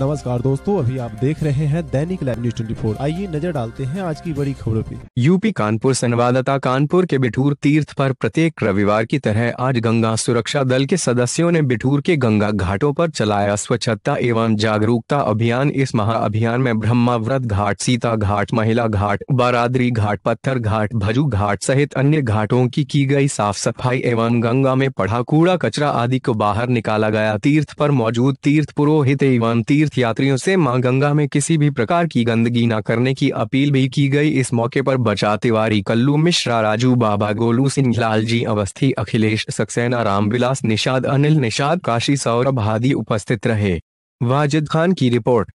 नमस्कार दोस्तों अभी आप देख रहे हैं दैनिक लाइव न्यूज फोर आइए नजर डालते हैं आज की बड़ी खबरों पे यूपी कानपुर संवाददाता कानपुर के बिठूर तीर्थ पर प्रत्येक रविवार की तरह आज गंगा सुरक्षा दल के सदस्यों ने बिठूर के गंगा घाटों पर चलाया स्वच्छता एवं जागरूकता अभियान इस महाअभियान में ब्रह्माव्रत घाट सीता घाट महिला घाट बारादरी घाट पत्थर घाट भजू घाट सहित अन्य घाटों की की गई साफ सफाई एवं गंगा में पड़ा कूड़ा कचरा आदि को बाहर निकाला गया तीर्थ पर मौजूद तीर्थ पुरोहित एवं तीर्थ तीर्थयात्रियों से मां गंगा में किसी भी प्रकार की गंदगी न करने की अपील भी की गई इस मौके पर बचा तिवारी कल्लू मिश्रा राजू बाबा गोलू सिंह लालजी अवस्थी अखिलेश सक्सेना रामविलास निषाद अनिल निषाद काशी सौरभ आदि उपस्थित रहे वाजिद खान की रिपोर्ट